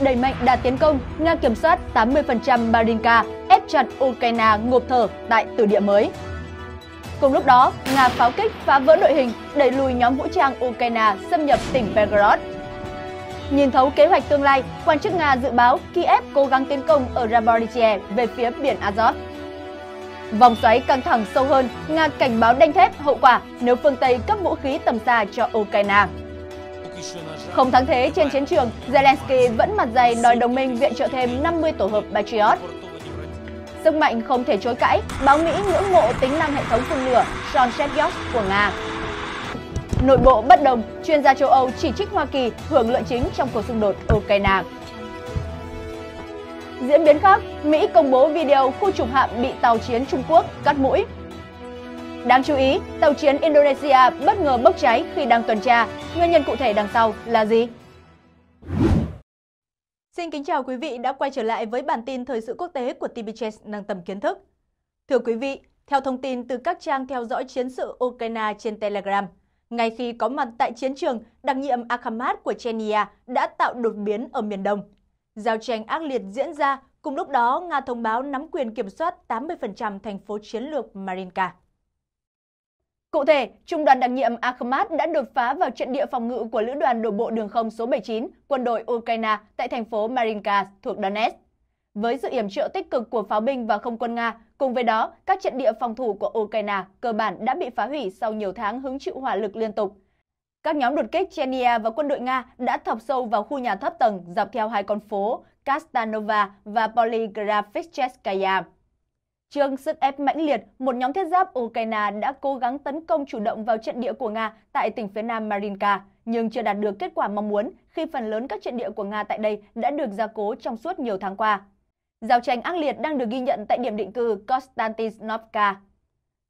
đẩy mạnh đà tiến công, Nga kiểm soát 80% Marinka, ép chặt Ukraine ngộp thở tại từ địa mới. Cùng lúc đó, Nga pháo kích phá vỡ đội hình, đẩy lùi nhóm vũ trang Ukraine xâm nhập tỉnh Belgorod. Nhìn thấu kế hoạch tương lai, quan chức Nga dự báo Kiev cố gắng tiến công ở Zaporizhia về phía biển Azov. Vòng xoáy căng thẳng sâu hơn, Nga cảnh báo đanh thép hậu quả nếu phương Tây cấp vũ khí tầm xa cho Ukraine. Không thắng thế trên chiến trường, Zelensky vẫn mặt dày đòi đồng minh viện trợ thêm 50 tổ hợp Patriot. Sức mạnh không thể chối cãi, báo Mỹ ngưỡng mộ tính năng hệ thống phun lửa Sean Shedyos của Nga. Nội bộ bất đồng, chuyên gia châu Âu chỉ trích Hoa Kỳ hưởng lợi chính trong cuộc xung đột Ukraine. Diễn biến khác, Mỹ công bố video khu trục hạm bị tàu chiến Trung Quốc cắt mũi Đáng chú ý, tàu chiến Indonesia bất ngờ bốc cháy khi đang tuần tra. Nguyên nhân cụ thể đằng sau là gì? Xin kính chào quý vị đã quay trở lại với bản tin thời sự quốc tế của TBCS nâng tầm kiến thức. Thưa quý vị, theo thông tin từ các trang theo dõi chiến sự Ukraine trên Telegram, ngay khi có mặt tại chiến trường, đặc nhiệm Akhamat của Chechnya đã tạo đột biến ở miền đông. Giao tranh ác liệt diễn ra, cùng lúc đó Nga thông báo nắm quyền kiểm soát 80% thành phố chiến lược Marinka. Cụ thể, trung đoàn đặc nhiệm Akhmat đã đột phá vào trận địa phòng ngự của lữ đoàn đổ bộ đường không số 79, quân đội Ukraine tại thành phố Marinka thuộc Donetsk. Với sự yểm trợ tích cực của pháo binh và không quân Nga, cùng với đó, các trận địa phòng thủ của Ukraine cơ bản đã bị phá hủy sau nhiều tháng hứng chịu hỏa lực liên tục. Các nhóm đột kích Chechnya và quân đội Nga đã thọc sâu vào khu nhà thấp tầng dọc theo hai con phố Kastanova và Poligraficheskaya. Trước sức ép mãnh liệt, một nhóm thiết giáp Ukraine đã cố gắng tấn công chủ động vào trận địa của Nga tại tỉnh phía nam Marinka, nhưng chưa đạt được kết quả mong muốn khi phần lớn các trận địa của Nga tại đây đã được gia cố trong suốt nhiều tháng qua. Giao tranh ác liệt đang được ghi nhận tại điểm định cư Konstantinovka.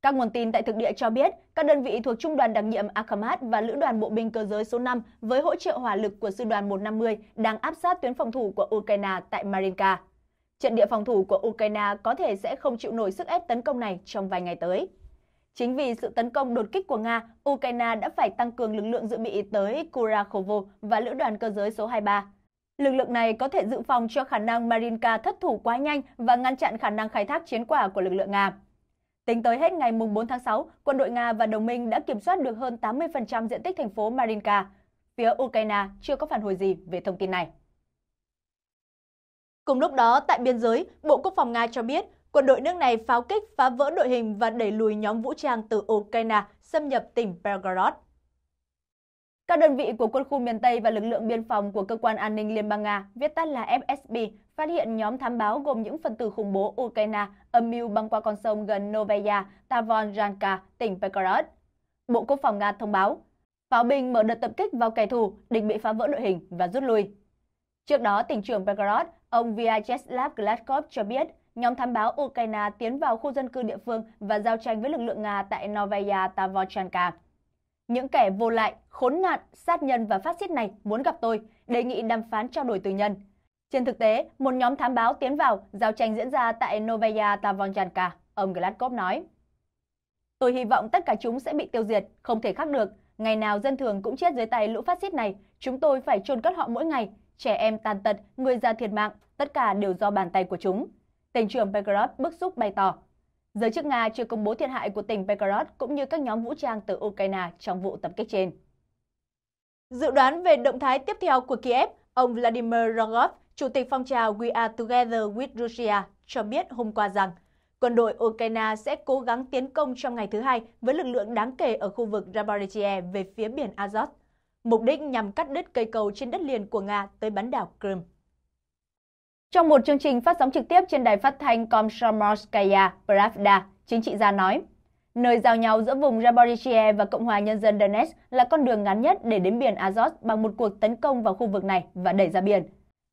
Các nguồn tin tại thực địa cho biết, các đơn vị thuộc Trung đoàn đặc nhiệm Akhamat và Lữ đoàn Bộ binh Cơ giới số 5 với hỗ trợ hỏa lực của Sư đoàn 150 đang áp sát tuyến phòng thủ của Ukraine tại Marinka. Trận địa phòng thủ của Ukraine có thể sẽ không chịu nổi sức ép tấn công này trong vài ngày tới. Chính vì sự tấn công đột kích của Nga, Ukraine đã phải tăng cường lực lượng dự bị tới Kurakhovo và lữ đoàn cơ giới số 23. Lực lượng này có thể dự phòng cho khả năng Marinka thất thủ quá nhanh và ngăn chặn khả năng khai thác chiến quả của lực lượng Nga. Tính tới hết ngày 4 tháng 6, quân đội Nga và đồng minh đã kiểm soát được hơn 80% diện tích thành phố Marinka. Phía Ukraine chưa có phản hồi gì về thông tin này. Cùng lúc đó, tại biên giới, Bộ Quốc phòng Nga cho biết quân đội nước này pháo kích phá vỡ đội hình và đẩy lùi nhóm vũ trang từ Ukraine xâm nhập tỉnh Belgorod. Các đơn vị của quân khu miền Tây và lực lượng biên phòng của Cơ quan An ninh Liên bang Nga, viết tắt là FSB, phát hiện nhóm thám báo gồm những phần tử khủng bố Ukraine âm mưu băng qua con sông gần Novaya, tavon tỉnh Belgorod. Bộ Quốc phòng Nga thông báo, pháo binh mở đợt tập kích vào kẻ thù, địch bị phá vỡ đội hình và rút lui. Trước đó, tỉnh trưởng Belgorod Ông Vyacheslav Gladkov cho biết, nhóm thám báo Ukraine tiến vào khu dân cư địa phương và giao tranh với lực lượng Nga tại Novaya Tavochanka. Những kẻ vô lại, khốn nạn, sát nhân và phát xít này muốn gặp tôi, đề nghị đàm phán trao đổi tù nhân. Trên thực tế, một nhóm thám báo tiến vào, giao tranh diễn ra tại Novaya Tavochanka, ông Gladkov nói. Tôi hy vọng tất cả chúng sẽ bị tiêu diệt, không thể khác được. Ngày nào dân thường cũng chết dưới tay lũ phát xít này, chúng tôi phải chôn cất họ mỗi ngày, trẻ em tàn tật, người già thiệt mạng, tất cả đều do bàn tay của chúng. Tỉnh trưởng Belgorod bức xúc bày tỏ. Giới chức Nga chưa công bố thiệt hại của tỉnh Belgorod cũng như các nhóm vũ trang từ Ukraine trong vụ tập kích trên. Dự đoán về động thái tiếp theo của Kiev, ông Vladimir Rogov, chủ tịch phong trào We Are Together with Russia, cho biết hôm qua rằng quân đội Ukraine sẽ cố gắng tiến công trong ngày thứ hai với lực lượng đáng kể ở khu vực Zaporizhia về phía biển Azov mục đích nhằm cắt đứt cây cầu trên đất liền của Nga tới bán đảo Crimea. Trong một chương trình phát sóng trực tiếp trên đài phát thanh Komsomolskaya Pravda, chính trị gia nói, nơi giao nhau giữa vùng Zaporizhia và Cộng hòa Nhân dân Donetsk là con đường ngắn nhất để đến biển Azov bằng một cuộc tấn công vào khu vực này và đẩy ra biển.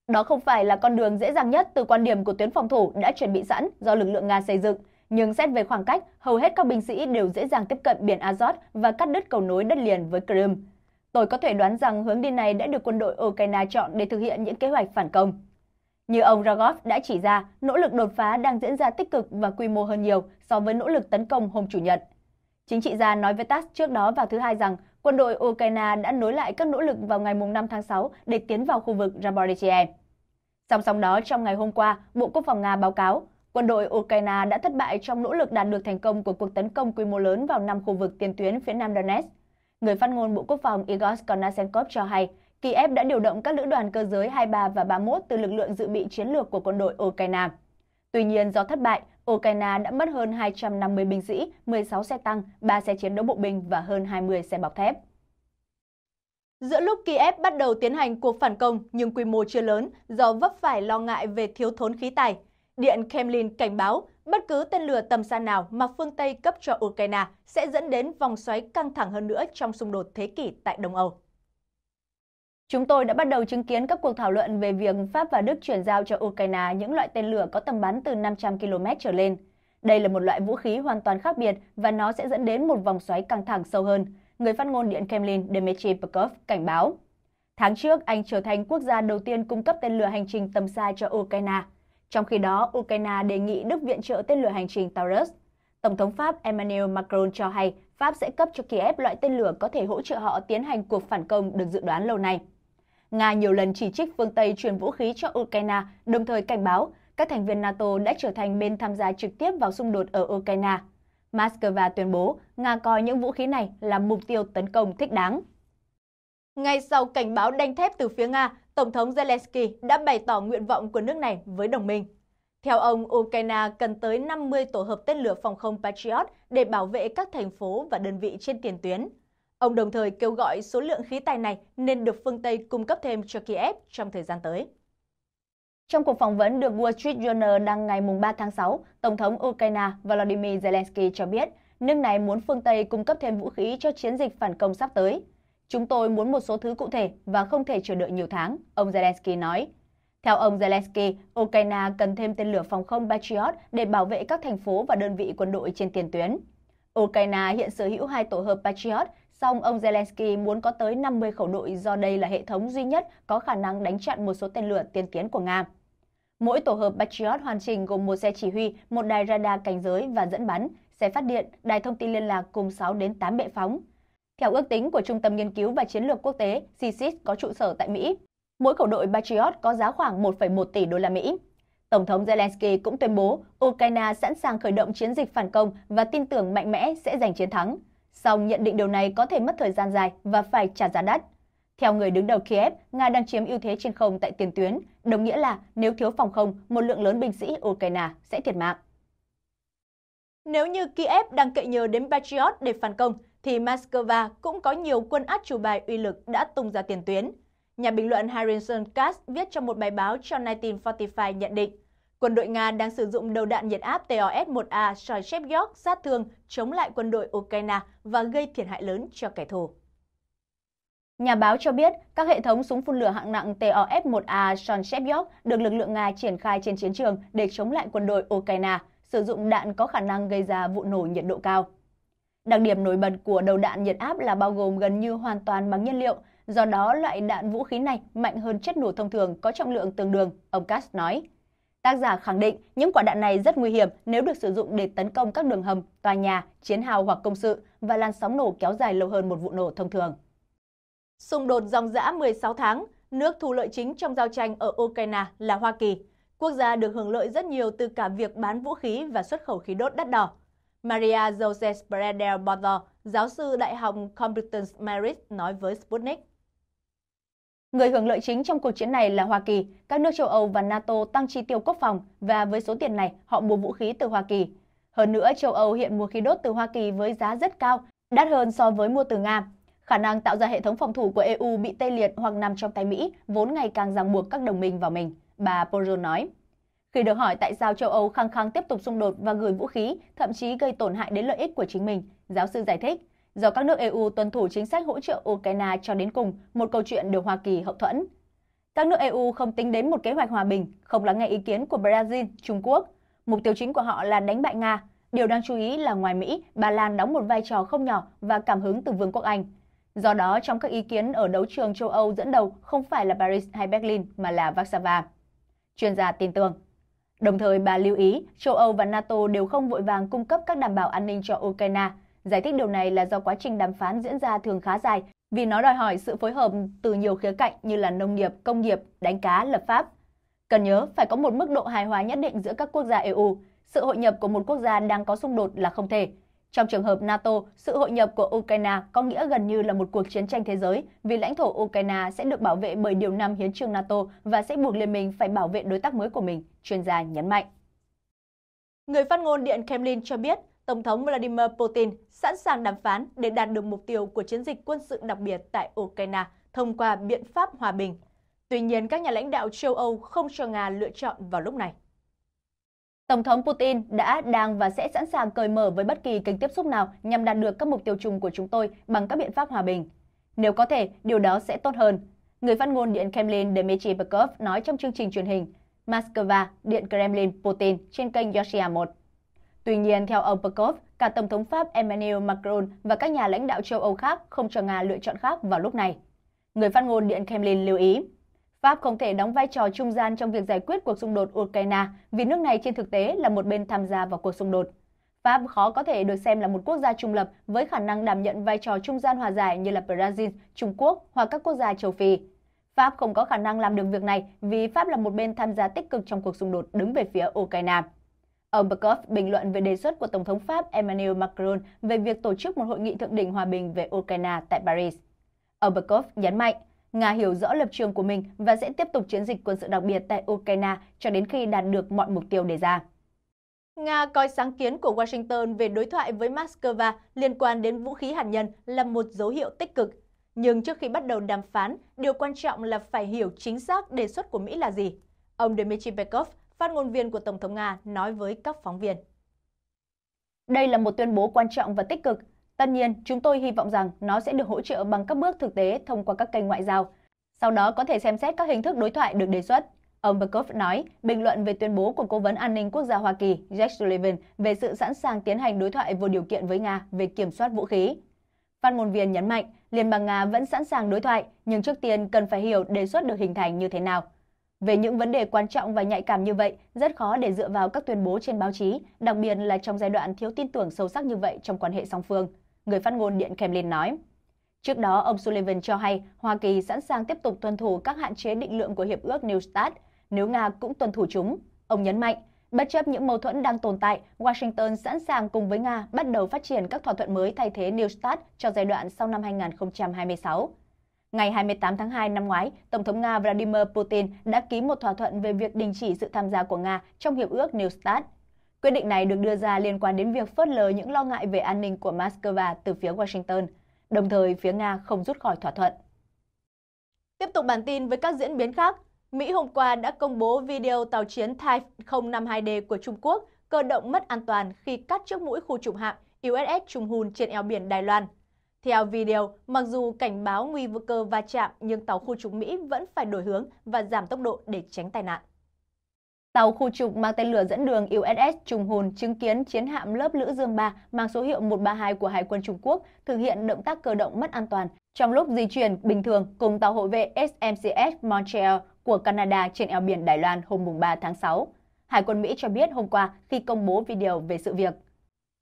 Đó không phải là con đường dễ dàng nhất từ quan điểm của tuyến phòng thủ đã chuẩn bị sẵn do lực lượng Nga xây dựng, nhưng xét về khoảng cách, hầu hết các binh sĩ đều dễ dàng tiếp cận biển Azov và cắt đứt cầu nối đất liền với Crimea. Tôi có thể đoán rằng hướng đi này đã được quân đội Ukraine chọn để thực hiện những kế hoạch phản công. Như ông Rogov đã chỉ ra, nỗ lực đột phá đang diễn ra tích cực và quy mô hơn nhiều so với nỗ lực tấn công hôm Chủ nhật. Chính trị gia nói với TASS trước đó vào thứ Hai rằng quân đội Ukraine đã nối lại các nỗ lực vào ngày 5 tháng 6 để tiến vào khu vực Zaporizhia. Song song đó, trong ngày hôm qua, Bộ Quốc phòng Nga báo cáo quân đội Ukraine đã thất bại trong nỗ lực đạt được thành công của cuộc tấn công quy mô lớn vào năm khu vực tiền tuyến phía nam Donetsk. Người phát ngôn Bộ Quốc phòng Igor Konashenkov cho hay, Kiev đã điều động các lữ đoàn cơ giới 23 và 31 từ lực lượng dự bị chiến lược của quân đội Ukraine. Tuy nhiên, do thất bại, Ukraine đã mất hơn 250 binh sĩ, 16 xe tăng, 3 xe chiến đấu bộ binh và hơn 20 xe bọc thép. Giữa lúc Kiev bắt đầu tiến hành cuộc phản công nhưng quy mô chưa lớn do vấp phải lo ngại về thiếu thốn khí tài, Điện Kremlin cảnh báo Bất cứ tên lửa tầm xa nào mà phương Tây cấp cho Ukraine sẽ dẫn đến vòng xoáy căng thẳng hơn nữa trong xung đột thế kỷ tại Đông Âu. Chúng tôi đã bắt đầu chứng kiến các cuộc thảo luận về việc Pháp và Đức chuyển giao cho Ukraine những loại tên lửa có tầm bắn từ 500 km trở lên. Đây là một loại vũ khí hoàn toàn khác biệt và nó sẽ dẫn đến một vòng xoáy căng thẳng sâu hơn, người phát ngôn Điện Kremlin Dmitry Peskov cảnh báo. Tháng trước, Anh trở thành quốc gia đầu tiên cung cấp tên lửa hành trình tầm xa cho Ukraine – trong khi đó, Ukraine đề nghị Đức viện trợ tên lửa hành trình Taurus. Tổng thống Pháp Emmanuel Macron cho hay Pháp sẽ cấp cho Kiev loại tên lửa có thể hỗ trợ họ tiến hành cuộc phản công được dự đoán lâu nay. Nga nhiều lần chỉ trích phương Tây truyền vũ khí cho Ukraine, đồng thời cảnh báo các thành viên NATO đã trở thành bên tham gia trực tiếp vào xung đột ở Ukraine. Moscow tuyên bố Nga coi những vũ khí này là mục tiêu tấn công thích đáng. Ngay sau cảnh báo đanh thép từ phía Nga, Tổng thống Zelensky đã bày tỏ nguyện vọng của nước này với đồng minh. Theo ông, Ukraine cần tới 50 tổ hợp tên lửa phòng không Patriot để bảo vệ các thành phố và đơn vị trên tiền tuyến. Ông đồng thời kêu gọi số lượng khí tài này nên được phương Tây cung cấp thêm cho Kiev trong thời gian tới. Trong cuộc phỏng vấn được Wall Street Journal đăng ngày 3 tháng 6, Tổng thống Ukraine Volodymyr Zelensky cho biết nước này muốn phương Tây cung cấp thêm vũ khí cho chiến dịch phản công sắp tới. Chúng tôi muốn một số thứ cụ thể và không thể chờ đợi nhiều tháng, ông Zelensky nói. Theo ông Zelensky, Ukraine cần thêm tên lửa phòng không Patriot để bảo vệ các thành phố và đơn vị quân đội trên tiền tuyến. Ukraine hiện sở hữu hai tổ hợp Patriot, song ông Zelensky muốn có tới 50 khẩu đội do đây là hệ thống duy nhất có khả năng đánh chặn một số tên lửa tiên tiến của Nga. Mỗi tổ hợp Patriot hoàn chỉnh gồm một xe chỉ huy, một đài radar cảnh giới và dẫn bắn, xe phát điện, đài thông tin liên lạc cùng 6 đến 8 bệ phóng, theo ước tính của Trung tâm Nghiên cứu và Chiến lược Quốc tế CSIS có trụ sở tại Mỹ, mỗi khẩu đội Patriot có giá khoảng 1,1 tỷ đô la Mỹ. Tổng thống Zelensky cũng tuyên bố Ukraine sẵn sàng khởi động chiến dịch phản công và tin tưởng mạnh mẽ sẽ giành chiến thắng. Song nhận định điều này có thể mất thời gian dài và phải trả giá đắt. Theo người đứng đầu Kiev, Nga đang chiếm ưu thế trên không tại tiền tuyến, đồng nghĩa là nếu thiếu phòng không, một lượng lớn binh sĩ Ukraine sẽ thiệt mạng. Nếu như Kiev đang cậy nhờ đến Patriot để phản công, thì Moscow cũng có nhiều quân át chủ bài uy lực đã tung ra tiền tuyến. Nhà bình luận Harrison Katz viết trong một bài báo cho 1945 nhận định, quân đội Nga đang sử dụng đầu đạn nhiệt áp TOS-1A Soychevyok sát thương chống lại quân đội Ukraine và gây thiệt hại lớn cho kẻ thù. Nhà báo cho biết, các hệ thống súng phun lửa hạng nặng TOS-1A Sonchevyok được lực lượng Nga triển khai trên chiến trường để chống lại quân đội Ukraine, sử dụng đạn có khả năng gây ra vụ nổ nhiệt độ cao. Đặc điểm nổi bật của đầu đạn nhiệt áp là bao gồm gần như hoàn toàn bằng nhiên liệu, do đó loại đạn vũ khí này mạnh hơn chất nổ thông thường có trọng lượng tương đương, ông Cass nói. Tác giả khẳng định những quả đạn này rất nguy hiểm nếu được sử dụng để tấn công các đường hầm, tòa nhà, chiến hào hoặc công sự và làn sóng nổ kéo dài lâu hơn một vụ nổ thông thường. Xung đột dòng dã 16 tháng, nước thu lợi chính trong giao tranh ở Ukraine là Hoa Kỳ. Quốc gia được hưởng lợi rất nhiều từ cả việc bán vũ khí và xuất khẩu khí đốt đắt đỏ. Maria Jose Bredel Bonner, giáo sư Đại học Complutense Madrid nói với Sputnik. Người hưởng lợi chính trong cuộc chiến này là Hoa Kỳ. Các nước châu Âu và NATO tăng chi tiêu quốc phòng và với số tiền này họ mua vũ khí từ Hoa Kỳ. Hơn nữa, châu Âu hiện mua khí đốt từ Hoa Kỳ với giá rất cao, đắt hơn so với mua từ Nga. Khả năng tạo ra hệ thống phòng thủ của EU bị tê liệt hoặc nằm trong tay Mỹ vốn ngày càng ràng buộc các đồng minh vào mình, bà Powell nói. Khi được hỏi tại sao châu Âu khăng khăng tiếp tục xung đột và gửi vũ khí, thậm chí gây tổn hại đến lợi ích của chính mình, giáo sư giải thích, do các nước EU tuân thủ chính sách hỗ trợ Ukraine cho đến cùng, một câu chuyện được Hoa Kỳ hậu thuẫn. Các nước EU không tính đến một kế hoạch hòa bình, không lắng nghe ý kiến của Brazil, Trung Quốc. Mục tiêu chính của họ là đánh bại Nga. Điều đáng chú ý là ngoài Mỹ, Ba Lan đóng một vai trò không nhỏ và cảm hứng từ Vương quốc Anh. Do đó, trong các ý kiến ở đấu trường châu Âu dẫn đầu không phải là Paris hay Berlin mà là Warsaw. Chuyên gia tin tưởng, Đồng thời, bà lưu ý châu Âu và NATO đều không vội vàng cung cấp các đảm bảo an ninh cho Ukraine. Giải thích điều này là do quá trình đàm phán diễn ra thường khá dài, vì nó đòi hỏi sự phối hợp từ nhiều khía cạnh như là nông nghiệp, công nghiệp, đánh cá, lập pháp. Cần nhớ phải có một mức độ hài hòa nhất định giữa các quốc gia EU. Sự hội nhập của một quốc gia đang có xung đột là không thể, trong trường hợp NATO, sự hội nhập của Ukraine có nghĩa gần như là một cuộc chiến tranh thế giới vì lãnh thổ Ukraine sẽ được bảo vệ bởi Điều năm Hiến trương NATO và sẽ buộc Liên minh phải bảo vệ đối tác mới của mình, chuyên gia nhấn mạnh. Người phát ngôn Điện Kremlin cho biết Tổng thống Vladimir Putin sẵn sàng đàm phán để đạt được mục tiêu của chiến dịch quân sự đặc biệt tại Ukraine thông qua biện pháp hòa bình. Tuy nhiên, các nhà lãnh đạo châu Âu không cho Nga lựa chọn vào lúc này. Tổng thống Putin đã, đang và sẽ sẵn sàng cởi mở với bất kỳ kênh tiếp xúc nào nhằm đạt được các mục tiêu chung của chúng tôi bằng các biện pháp hòa bình. Nếu có thể, điều đó sẽ tốt hơn. Người phát ngôn Điện Kremlin Dmitry Peskov nói trong chương trình truyền hình Moscow, Điện Kremlin, Putin trên kênh Yoshia 1. Tuy nhiên, theo ông Peskov, cả Tổng thống Pháp Emmanuel Macron và các nhà lãnh đạo châu Âu khác không cho Nga lựa chọn khác vào lúc này. Người phát ngôn Điện Kremlin lưu ý, Pháp không thể đóng vai trò trung gian trong việc giải quyết cuộc xung đột Ukraine vì nước này trên thực tế là một bên tham gia vào cuộc xung đột. Pháp khó có thể được xem là một quốc gia trung lập với khả năng đảm nhận vai trò trung gian hòa giải như là Brazil, Trung Quốc hoặc các quốc gia châu Phi. Pháp không có khả năng làm được việc này vì Pháp là một bên tham gia tích cực trong cuộc xung đột đứng về phía Ukraine. Ông Bekov bình luận về đề xuất của Tổng thống Pháp Emmanuel Macron về việc tổ chức một hội nghị thượng đỉnh hòa bình về Ukraine tại Paris. Ông Bekov nhấn mạnh, Nga hiểu rõ lập trường của mình và sẽ tiếp tục chiến dịch quân sự đặc biệt tại Ukraine cho đến khi đạt được mọi mục tiêu đề ra. Nga coi sáng kiến của Washington về đối thoại với Moscow liên quan đến vũ khí hạt nhân là một dấu hiệu tích cực. Nhưng trước khi bắt đầu đàm phán, điều quan trọng là phải hiểu chính xác đề xuất của Mỹ là gì. Ông Dmitry Peskov, phát ngôn viên của Tổng thống Nga, nói với các phóng viên. Đây là một tuyên bố quan trọng và tích cực Tất nhiên, chúng tôi hy vọng rằng nó sẽ được hỗ trợ bằng các bước thực tế thông qua các kênh ngoại giao. Sau đó có thể xem xét các hình thức đối thoại được đề xuất. Ông Berkov nói, bình luận về tuyên bố của Cố vấn An ninh Quốc gia Hoa Kỳ Jack Sullivan về sự sẵn sàng tiến hành đối thoại vô điều kiện với Nga về kiểm soát vũ khí. Phát ngôn viên nhấn mạnh, Liên bang Nga vẫn sẵn sàng đối thoại, nhưng trước tiên cần phải hiểu đề xuất được hình thành như thế nào. Về những vấn đề quan trọng và nhạy cảm như vậy, rất khó để dựa vào các tuyên bố trên báo chí, đặc biệt là trong giai đoạn thiếu tin tưởng sâu sắc như vậy trong quan hệ song phương người phát ngôn Điện Kremlin nói. Trước đó, ông Sullivan cho hay Hoa Kỳ sẵn sàng tiếp tục tuân thủ các hạn chế định lượng của Hiệp ước New START nếu Nga cũng tuân thủ chúng. Ông nhấn mạnh, bất chấp những mâu thuẫn đang tồn tại, Washington sẵn sàng cùng với Nga bắt đầu phát triển các thỏa thuận mới thay thế New START cho giai đoạn sau năm 2026. Ngày 28 tháng 2 năm ngoái, Tổng thống Nga Vladimir Putin đã ký một thỏa thuận về việc đình chỉ sự tham gia của Nga trong Hiệp ước New START Quyết định này được đưa ra liên quan đến việc phớt lờ những lo ngại về an ninh của Moscow từ phía Washington, đồng thời phía Nga không rút khỏi thỏa thuận. Tiếp tục bản tin với các diễn biến khác, Mỹ hôm qua đã công bố video tàu chiến Type 052D của Trung Quốc cơ động mất an toàn khi cắt trước mũi khu trục hạm USS Trung Hun trên eo biển Đài Loan. Theo video, mặc dù cảnh báo nguy cơ va chạm nhưng tàu khu trục Mỹ vẫn phải đổi hướng và giảm tốc độ để tránh tai nạn. Tàu khu trục mang tên lửa dẫn đường USS Trùng Hồn chứng kiến chiến hạm lớp Lữ Dương 3 mang số hiệu 132 của Hải quân Trung Quốc thực hiện động tác cơ động mất an toàn trong lúc di chuyển bình thường cùng tàu hộ vệ SMCS Montreal của Canada trên eo biển Đài Loan hôm 3 tháng 6. Hải quân Mỹ cho biết hôm qua khi công bố video về sự việc.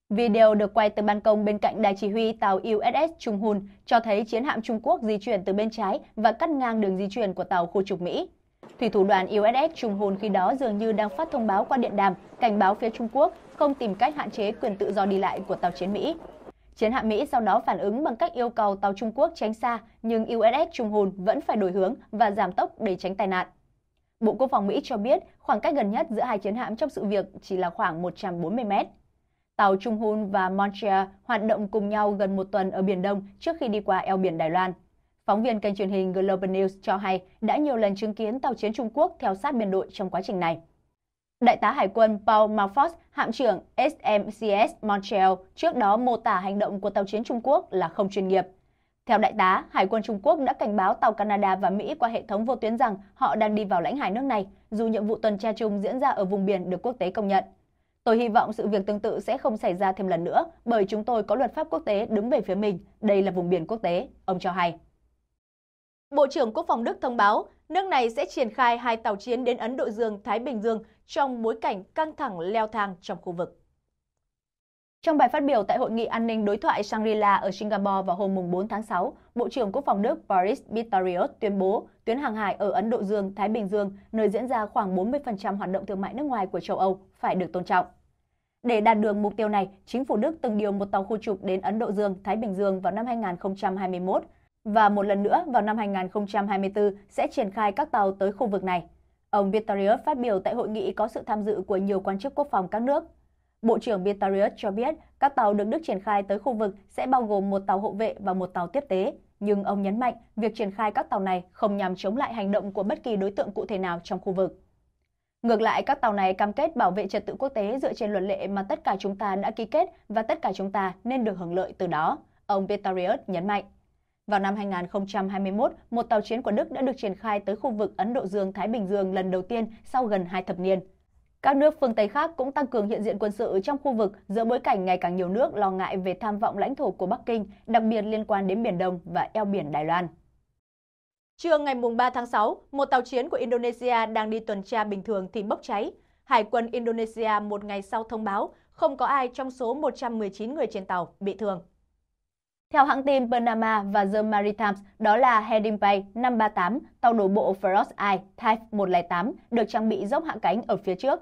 Video được quay từ ban công bên cạnh đài chỉ huy tàu USS Trung Hun cho thấy chiến hạm Trung Quốc di chuyển từ bên trái và cắt ngang đường di chuyển của tàu khu trục Mỹ. Thủy thủ đoàn USS Trùng Hồn khi đó dường như đang phát thông báo qua điện đàm cảnh báo phía Trung Quốc không tìm cách hạn chế quyền tự do đi lại của tàu chiến Mỹ. Chiến hạm Mỹ sau đó phản ứng bằng cách yêu cầu tàu Trung Quốc tránh xa, nhưng USS Trùng Hồn vẫn phải đổi hướng và giảm tốc để tránh tai nạn. Bộ Quốc phòng Mỹ cho biết khoảng cách gần nhất giữa hai chiến hạm trong sự việc chỉ là khoảng 140 mét. Tàu Trung Hồn và Montreal hoạt động cùng nhau gần một tuần ở Biển Đông trước khi đi qua eo biển Đài Loan. Phóng viên kênh truyền hình Global News cho hay đã nhiều lần chứng kiến tàu chiến Trung Quốc theo sát biên đội trong quá trình này. Đại tá Hải quân Paul Malfos, hạm trưởng SMCS Montreal, trước đó mô tả hành động của tàu chiến Trung Quốc là không chuyên nghiệp. Theo đại tá, Hải quân Trung Quốc đã cảnh báo tàu Canada và Mỹ qua hệ thống vô tuyến rằng họ đang đi vào lãnh hải nước này, dù nhiệm vụ tuần tra chung diễn ra ở vùng biển được quốc tế công nhận. Tôi hy vọng sự việc tương tự sẽ không xảy ra thêm lần nữa, bởi chúng tôi có luật pháp quốc tế đứng về phía mình, đây là vùng biển quốc tế, ông cho hay. Bộ trưởng Quốc phòng Đức thông báo nước này sẽ triển khai hai tàu chiến đến Ấn Độ Dương-Thái Bình Dương trong bối cảnh căng thẳng leo thang trong khu vực. Trong bài phát biểu tại Hội nghị an ninh đối thoại Shangri-La ở Singapore vào hôm 4 tháng 6, Bộ trưởng Quốc phòng Đức Boris Bitariot tuyên bố tuyến hàng hải ở Ấn Độ Dương, Thái Bình Dương, nơi diễn ra khoảng 40% hoạt động thương mại nước ngoài của châu Âu, phải được tôn trọng. Để đạt được mục tiêu này, chính phủ Đức từng điều một tàu khu trục đến Ấn Độ Dương, Thái Bình Dương vào năm 2021 và một lần nữa vào năm 2024 sẽ triển khai các tàu tới khu vực này. Ông Bittariot phát biểu tại hội nghị có sự tham dự của nhiều quan chức quốc phòng các nước. Bộ trưởng Bittariot cho biết các tàu được Đức triển khai tới khu vực sẽ bao gồm một tàu hộ vệ và một tàu tiếp tế, nhưng ông nhấn mạnh việc triển khai các tàu này không nhằm chống lại hành động của bất kỳ đối tượng cụ thể nào trong khu vực. Ngược lại, các tàu này cam kết bảo vệ trật tự quốc tế dựa trên luật lệ mà tất cả chúng ta đã ký kết và tất cả chúng ta nên được hưởng lợi từ đó, ông Bittariot nhấn mạnh. Vào năm 2021, một tàu chiến của Đức đã được triển khai tới khu vực Ấn Độ Dương-Thái Bình Dương lần đầu tiên sau gần hai thập niên. Các nước phương Tây khác cũng tăng cường hiện diện quân sự trong khu vực giữa bối cảnh ngày càng nhiều nước lo ngại về tham vọng lãnh thổ của Bắc Kinh, đặc biệt liên quan đến Biển Đông và eo biển Đài Loan. Trưa ngày 3 tháng 6, một tàu chiến của Indonesia đang đi tuần tra bình thường thì bốc cháy. Hải quân Indonesia một ngày sau thông báo không có ai trong số 119 người trên tàu bị thương. Theo hãng tin Panama và The Maritime, đó là Heading Bay 538, tàu đổ bộ Frost Eye Type 108 được trang bị dốc hạ cánh ở phía trước.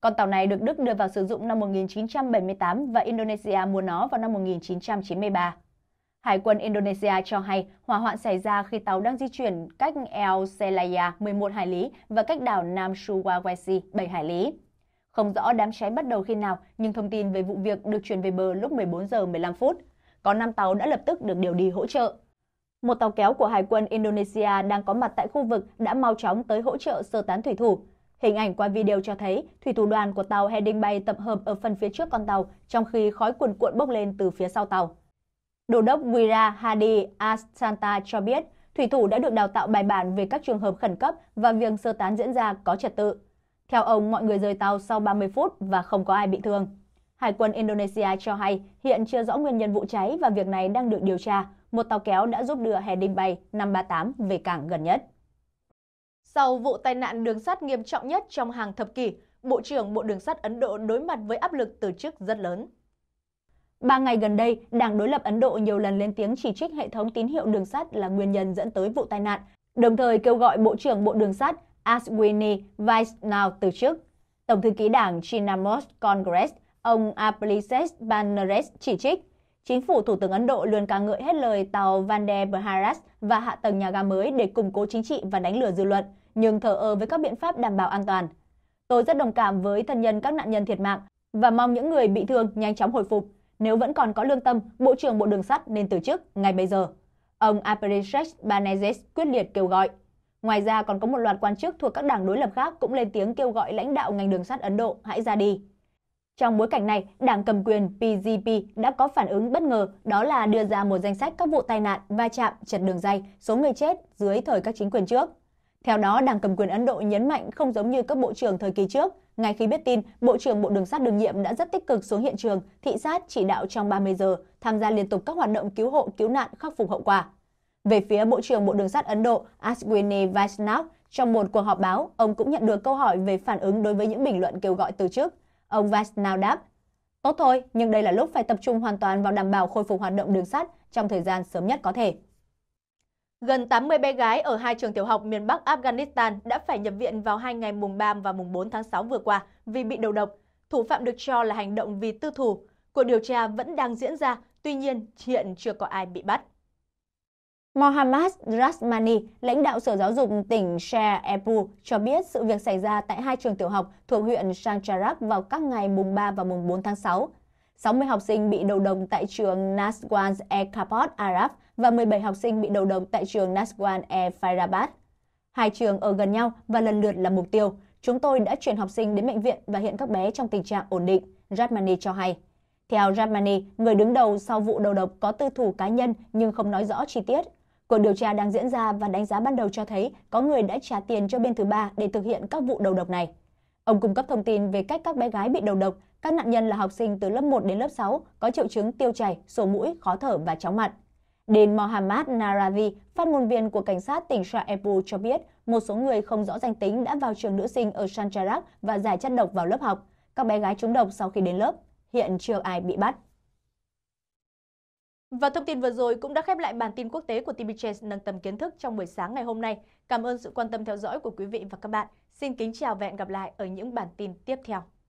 Con tàu này được Đức đưa vào sử dụng năm 1978 và Indonesia mua nó vào năm 1993. Hải quân Indonesia cho hay hỏa hoạn xảy ra khi tàu đang di chuyển cách El Selaya 11 hải lý và cách đảo Nam Sulawesi 7 hải lý. Không rõ đám cháy bắt đầu khi nào, nhưng thông tin về vụ việc được chuyển về bờ lúc 14 giờ 15 phút có 5 tàu đã lập tức được điều đi hỗ trợ. Một tàu kéo của Hải quân Indonesia đang có mặt tại khu vực đã mau chóng tới hỗ trợ sơ tán thủy thủ. Hình ảnh qua video cho thấy thủy thủ đoàn của tàu heading bay tập hợp ở phần phía trước con tàu trong khi khói cuồn cuộn bốc lên từ phía sau tàu. Đô đốc Wira Hadi Asanta cho biết thủy thủ đã được đào tạo bài bản về các trường hợp khẩn cấp và việc sơ tán diễn ra có trật tự. Theo ông, mọi người rời tàu sau 30 phút và không có ai bị thương. Hải quân Indonesia cho hay hiện chưa rõ nguyên nhân vụ cháy và việc này đang được điều tra. Một tàu kéo đã giúp đưa hè đinh bay 538 về cảng gần nhất. Sau vụ tai nạn đường sắt nghiêm trọng nhất trong hàng thập kỷ, Bộ trưởng Bộ Đường sắt Ấn Độ đối mặt với áp lực từ chức rất lớn. Ba ngày gần đây, Đảng đối lập Ấn Độ nhiều lần lên tiếng chỉ trích hệ thống tín hiệu đường sắt là nguyên nhân dẫn tới vụ tai nạn, đồng thời kêu gọi Bộ trưởng Bộ Đường sắt Ashwini Vaishnav từ chức. Tổng thư ký Đảng Chinamos Congress Ông Aplises Banerjee chỉ trích, chính phủ Thủ tướng Ấn Độ luôn ca ngợi hết lời tàu Vande Bharat và hạ tầng nhà ga mới để củng cố chính trị và đánh lừa dư luận, nhưng thờ ơ với các biện pháp đảm bảo an toàn. Tôi rất đồng cảm với thân nhân các nạn nhân thiệt mạng và mong những người bị thương nhanh chóng hồi phục. Nếu vẫn còn có lương tâm, Bộ trưởng Bộ Đường sắt nên từ chức ngay bây giờ. Ông Aparisesh Banazes quyết liệt kêu gọi. Ngoài ra còn có một loạt quan chức thuộc các đảng đối lập khác cũng lên tiếng kêu gọi lãnh đạo ngành đường sắt Ấn Độ hãy ra đi. Trong bối cảnh này, đảng cầm quyền PGP đã có phản ứng bất ngờ, đó là đưa ra một danh sách các vụ tai nạn, va chạm, trật đường dây, số người chết dưới thời các chính quyền trước. Theo đó, đảng cầm quyền Ấn Độ nhấn mạnh không giống như các bộ trưởng thời kỳ trước. Ngay khi biết tin, Bộ trưởng Bộ Đường sắt đương nhiệm đã rất tích cực xuống hiện trường, thị sát chỉ đạo trong 30 giờ, tham gia liên tục các hoạt động cứu hộ, cứu nạn, khắc phục hậu quả. Về phía Bộ trưởng Bộ Đường sắt Ấn Độ Ashwini Vaishnaw, trong một cuộc họp báo, ông cũng nhận được câu hỏi về phản ứng đối với những bình luận kêu gọi từ chức. Ông Vaisnau đáp, Tốt thôi, nhưng đây là lúc phải tập trung hoàn toàn vào đảm bảo khôi phục hoạt động đường sắt trong thời gian sớm nhất có thể. Gần 80 bé gái ở hai trường tiểu học miền Bắc Afghanistan đã phải nhập viện vào hai ngày mùng 3 và mùng 4 tháng 6 vừa qua vì bị đầu độc. Thủ phạm được cho là hành động vì tư thù. Cuộc điều tra vẫn đang diễn ra, tuy nhiên hiện chưa có ai bị bắt. Mohammad Rasmani, lãnh đạo Sở Giáo dục tỉnh Sher Epu, cho biết sự việc xảy ra tại hai trường tiểu học thuộc huyện Sancharak vào các ngày mùng 3 và mùng 4 tháng 6. 60 học sinh bị đầu đồng tại trường Naswan e Kapot Arab và 17 học sinh bị đầu đồng tại trường Naswan e Fairabad. Hai trường ở gần nhau và lần lượt là mục tiêu. Chúng tôi đã chuyển học sinh đến bệnh viện và hiện các bé trong tình trạng ổn định, Rasmani cho hay. Theo Rasmani, người đứng đầu sau vụ đầu độc có tư thủ cá nhân nhưng không nói rõ chi tiết. Cuộc điều tra đang diễn ra và đánh giá ban đầu cho thấy có người đã trả tiền cho bên thứ ba để thực hiện các vụ đầu độc này. Ông cung cấp thông tin về cách các bé gái bị đầu độc. Các nạn nhân là học sinh từ lớp 1 đến lớp 6, có triệu chứng tiêu chảy, sổ mũi, khó thở và chóng mặt. Đền Mohammad Naravi, phát ngôn viên của cảnh sát tỉnh Shaipu cho biết một số người không rõ danh tính đã vào trường nữ sinh ở Sancharak và giải chất độc vào lớp học. Các bé gái trúng độc sau khi đến lớp. Hiện chưa ai bị bắt. Và thông tin vừa rồi cũng đã khép lại bản tin quốc tế của TV Trends nâng tầm kiến thức trong buổi sáng ngày hôm nay. Cảm ơn sự quan tâm theo dõi của quý vị và các bạn. Xin kính chào và hẹn gặp lại ở những bản tin tiếp theo.